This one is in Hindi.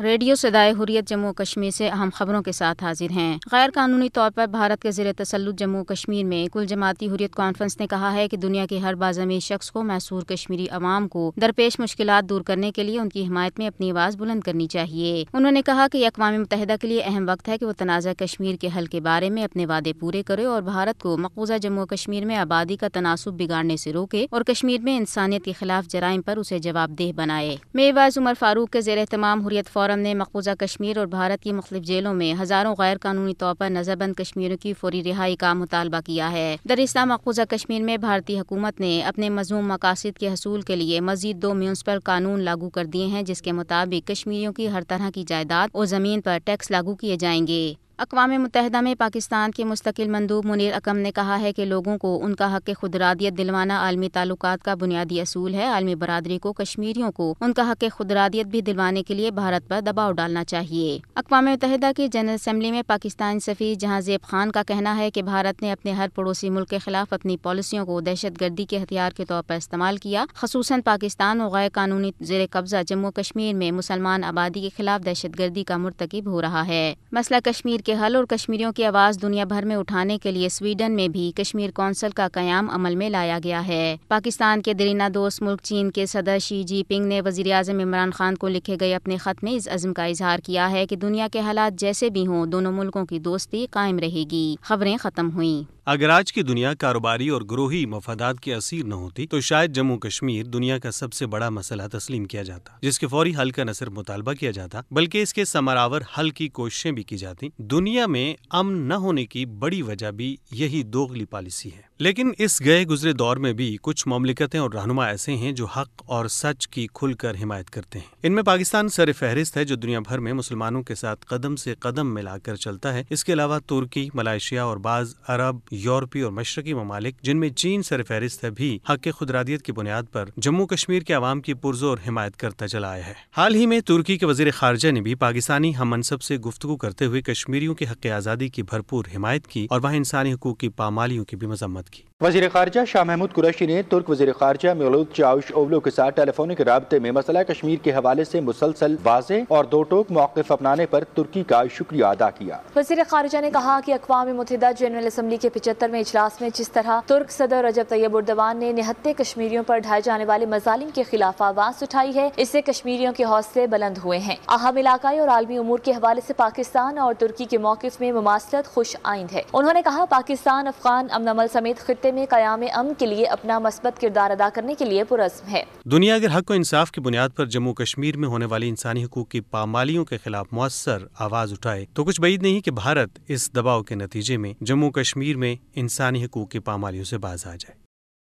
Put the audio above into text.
रेडियो सदाए हुरियत जम्मू कश्मीर से अहम खबरों के साथ हाजिर हैं गैर कानूनी तौर पर भारत के जर तसलुत जम्मू कश्मीर में कुल जमाती हुरियत कॉन्फ्रेंस ने कहा है कि दुनिया के हर बाजमी शख्स को मैसूर कश्मीरी अवाम को दरपेश मुश्किल दूर करने के लिए उनकी हिमायत में अपनी आवाज़ बुलंद करनी चाहिए उन्होंने कहा की अकवा मुतहदा के लिए अहम वक्त है की वो तनाज़ा कश्मीर के हल के बारे में अपने वादे पूरे करे और भारत को मकबूजा जम्मू कश्मीर में आबादी का तनासब बिगाड़ने ऐसी रोके और कश्मीर में इंसानियत के खिलाफ जराइम आरोप उसे जवाबदेह बनाए मेवाज उमर फारूक के जेर तमाम हुरियत फोरम ने मकबूजा कश्मीर और भारत की मुख्त जेलों में हज़ारों गैर कानूनी तौर पर नजरबंद कश्मीरों की फौरी रिहाई का मुतालबा किया है दरअसल मकबूजा कश्मीर में भारतीय हुकूमत ने अपने मजूम मकासद के हसूल के लिए मजीद दो म्यूनसिपल कानून लागू कर दिए हैं जिसके मुताबिक कश्मीरियों की हर तरह की जायदाद और ज़मीन पर टैक्स लागू किए जाएंगे अकवा मुतहदा में पाकिस्तान के मुस्तकिल मंदूब मुनीर अकम ने कहा है कि लोगों को उनका हक खुदरादियत दिलवाना आलमी ताल्लुक का बुनियादी असूल है आलमी बरदरी को कश्मीरियों को उनका हक खुदरादियत भी दिलवाने के लिए भारत पर दबाव डालना चाहिए अकवा मुतहदा की जनरल असम्बली में पाकिस्तान सफ़ी जहाँजेब खान का कहना है की भारत ने अपने हर पड़ोसी मुल्क के खिलाफ अपनी पॉलिसियों को दहशत गर्दी के हथियार के तौर पर इस्तेमाल किया खसूस पाकिस्तान और गैर कानूनी जेर कब्जा जम्मू कश्मीर में मुसलमान आबादी के खिलाफ दहशत गर्दी का मरतकब हो रहा है मसला कश्मीर के के हल और कश्मीरियों की आवाज़ दुनिया भर में उठाने के लिए स्वीडन में भी कश्मीर कौंसिल का क्याम अमल में लाया गया है पाकिस्तान के दरीना दोस्त मुल्क चीन के सदर शी जिनपिंग ने वजी अजम इमरान खान को लिखे गए अपने ख़त में इस अज़म का इजहार किया है कि दुनिया के हालात जैसे भी हों दोनों मुल्कों की दोस्ती कायम रहेगी खबरें ख़त्म हुई अगर आज की दुनिया कारोबारी और ग्रोही मफादात के असीर न होती तो शायद जम्मू कश्मीर दुनिया का सबसे बड़ा मसला तस्लीम किया जाता जिसके फौरी हल का न सिर्फ मुतालबा किया जाता बल्कि इसके समरावर हल की कोशिशें भी की जाती दुनिया में अमन न होने की बड़ी वजह भी यही दोगली पॉलिसी है लेकिन इस गए गुजरे दौर में भी कुछ ममलिकतें और रहनुमा ऐसे हैं जो हक और सच की खुलकर हिमायत करते हैं इनमें पाकिस्तान सर फहरिस्त है जो दुनिया भर में मुसलमानों के साथ कदम से कदम मिलाकर चलता है इसके अलावा तुर्की मलाइशिया और बाज अरब यूरोपी और मशरकी ममालिक जिनमें चीन सर फहरिस्त है भी हक खुदरादियत की बुनियाद पर जम्मू कश्मीर के आवाम की पुरजोर हिमायत करता चला आया है हाल ही में तुर्की के वजीर खारजा ने भी पाकिस्तानी हम मनसब से गुफ्तु करते हुए कश्मीरियों के हक आज़ादी की भरपूर हिमायत की और वहाँ इंसानी हकूक की पामालियों की भी मजम्मत की वजीर खारजा शाह महमूद कुरैशी ने तुर्क वजीर खारजा मगलूद चाउश ओवलो के साथ टेलीफोनिक रबते में मसला कश्मीर के हवाले ऐसी मुसलसल वाजे और दो टोक मौकफ अपनाने आरोप तुर्की का शुक्रिया अदा किया वजीर खारजा ने कहा की अकवा मुतहदा जनरल असम्बली के पिचहत्तरवें इजलास में जिस तरह तुर्क सदर रजब तैयब उर्दवान ने निहत्ते कश्मीरियों आरोप ढाए जाने वाले मजालिम के खिलाफ आवाज उठाई है इससे कश्मीरियों के हौसले बुलंद हुए हैं अहम इलाकाई और आलमी उमूर के हवाले ऐसी पाकिस्तान और तुर्की के मौकफ में मुमासलत खुश आइंद है उन्होंने कहा पाकिस्तान अफगान अमन अमल समेत खत्े में क्याम अम के लिए अपना मस्बत किरदार अदा करने के लिए पुरस्म है दुनिया अगर हक व इंसाफ की बुनियाद पर जम्मू कश्मीर में होने वाली इंसानी हकूक की पामालियों के खिलाफ मौसर आवाज उठाए तो कुछ बईद नहीं की भारत इस दबाव के नतीजे में जम्मू कश्मीर में इंसानी हकूक की पामालियों से बाज आ जाए